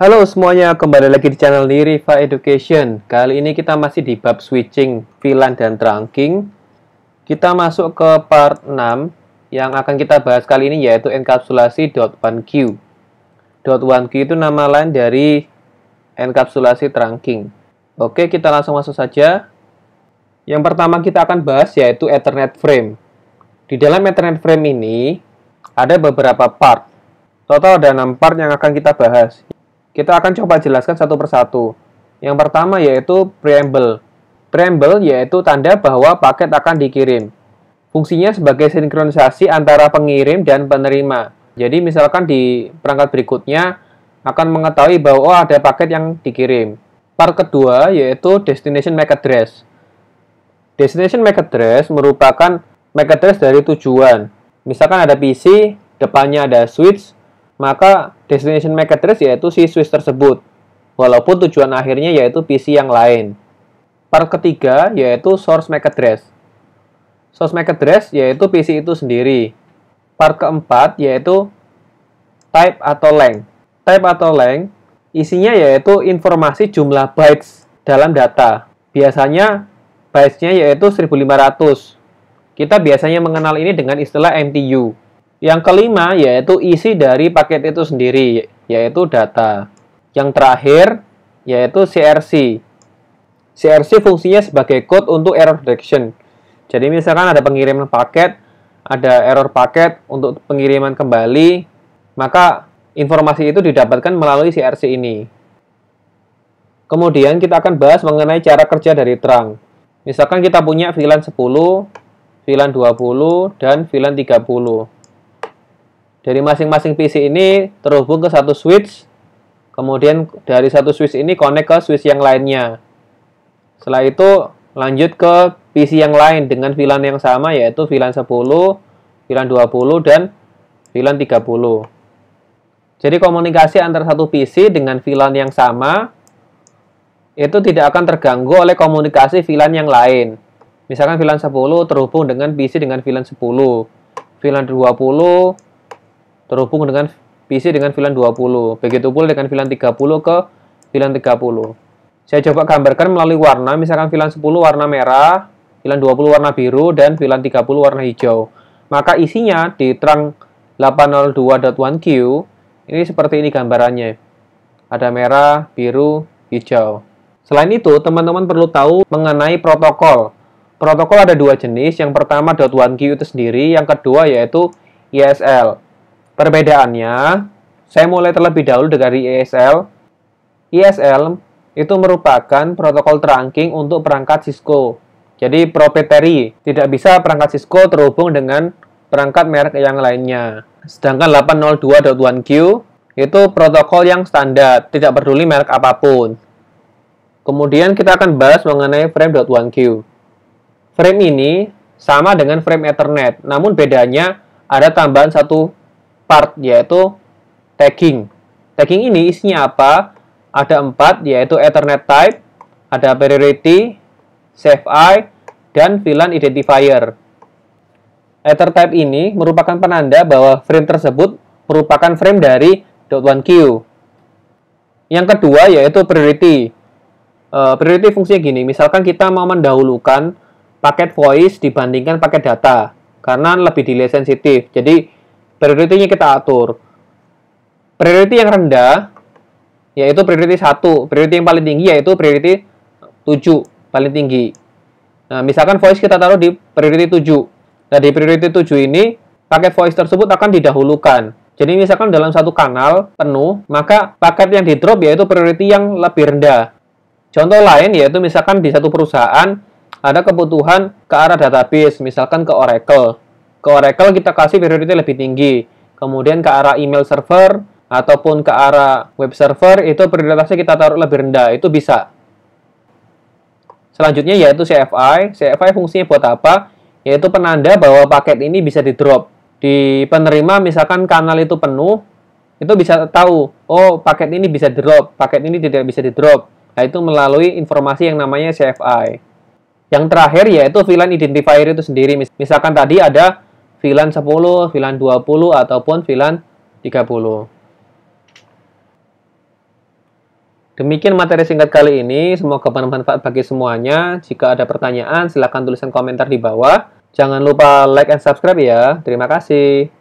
Halo semuanya, kembali lagi di channel Liriva Education. Kali ini kita masih di bab switching, VLAN dan trunking. Kita masuk ke part 6 yang akan kita bahas kali ini yaitu enkapsulasi .1q. .1q itu nama lain dari enkapsulasi trunking. Oke, kita langsung masuk saja. Yang pertama kita akan bahas yaitu Ethernet frame. Di dalam Ethernet frame ini ada beberapa part. Total ada 6 part yang akan kita bahas. Kita akan coba jelaskan satu persatu. Yang pertama yaitu preamble. Preamble yaitu tanda bahwa paket akan dikirim. Fungsinya sebagai sinkronisasi antara pengirim dan penerima. Jadi misalkan di perangkat berikutnya akan mengetahui bahwa oh, ada paket yang dikirim. Part kedua yaitu destination MAC address. Destination MAC address merupakan MAC address dari tujuan. Misalkan ada PC, depannya ada switch, maka destination MAC address yaitu si switch tersebut, walaupun tujuan akhirnya yaitu PC yang lain. Part ketiga yaitu source MAC address. Source MAC address yaitu PC itu sendiri. Part keempat yaitu type atau length. Type atau length isinya yaitu informasi jumlah bytes dalam data. Biasanya bytesnya yaitu 1500. Kita biasanya mengenal ini dengan istilah MTU. Yang kelima yaitu isi dari paket itu sendiri, yaitu data. Yang terakhir yaitu CRC. CRC fungsinya sebagai code untuk error detection. Jadi misalkan ada pengiriman paket, ada error paket untuk pengiriman kembali, maka informasi itu didapatkan melalui CRC ini. Kemudian kita akan bahas mengenai cara kerja dari Trang. Misalkan kita punya VLAN 10, VLAN 20, dan VLAN 30. Dari masing-masing PC ini terhubung ke satu switch, kemudian dari satu switch ini connect ke switch yang lainnya. Setelah itu lanjut ke PC yang lain dengan VLAN yang sama yaitu VLAN 10, VLAN 20, dan VLAN 30. Jadi komunikasi antara satu PC dengan VLAN yang sama itu tidak akan terganggu oleh komunikasi VLAN yang lain. Misalkan VLAN 10 terhubung dengan PC dengan VLAN 10, VLAN 20 terhubung dengan PC dengan VLAN 20. Begitu pula dengan VLAN 30 ke VLAN 30. Saya coba gambarkan melalui warna, misalkan VLAN 10 warna merah, VLAN 20 warna biru, dan VLAN 30 warna hijau. Maka isinya di trunk 802.1q, ini seperti ini gambarannya. Ada merah, biru, hijau. Selain itu, teman-teman perlu tahu mengenai protokol. Protokol ada dua jenis, yang pertama .1q itu sendiri, yang kedua yaitu ISL. Perbedaannya, saya mulai terlebih dahulu dari ISL. ISL itu merupakan protokol terangking untuk perangkat Cisco. Jadi proprietary, tidak bisa perangkat Cisco terhubung dengan perangkat merek yang lainnya. Sedangkan 802.1Q itu protokol yang standar, tidak peduli merek apapun. Kemudian kita akan bahas mengenai frame.1Q. Frame ini sama dengan frame Ethernet, namun bedanya ada tambahan satu part yaitu tagging. Tagging ini isinya apa? Ada empat yaitu Ethernet type, ada priority, safe I, dan VLAN identifier. Ethernet type ini merupakan penanda bahwa frame tersebut merupakan frame dari .1q. Yang kedua yaitu priority. Uh, priority fungsinya gini, misalkan kita mau mendahulukan paket voice dibandingkan paket data karena lebih delay sensitif. Jadi prioritinya kita atur. Priority yang rendah yaitu priority 1, priority yang paling tinggi yaitu priority 7 paling tinggi. Nah, misalkan voice kita taruh di priority 7. Nah, di priority 7 ini paket voice tersebut akan didahulukan. Jadi misalkan dalam satu kanal penuh, maka paket yang di drop yaitu priority yang lebih rendah. Contoh lain yaitu misalkan di satu perusahaan ada kebutuhan ke arah database, misalkan ke Oracle. Ke Oracle kita kasih priority lebih tinggi. Kemudian ke arah email server ataupun ke arah web server itu prioritasnya kita taruh lebih rendah, itu bisa. Selanjutnya yaitu CFI. CFI fungsinya buat apa? Yaitu penanda bahwa paket ini bisa di-drop. Di penerima misalkan kanal itu penuh, itu bisa tahu, oh paket ini bisa drop, paket ini tidak bisa di-drop. Nah, itu melalui informasi yang namanya CFI. Yang terakhir yaitu VLAN identifier itu sendiri. Misalkan tadi ada VLAN 10, VLAN 20, ataupun VLAN 30. Demikian materi singkat kali ini, semoga bermanfaat bagi semuanya. Jika ada pertanyaan, silakan tuliskan komentar di bawah. Jangan lupa like and subscribe ya. Terima kasih.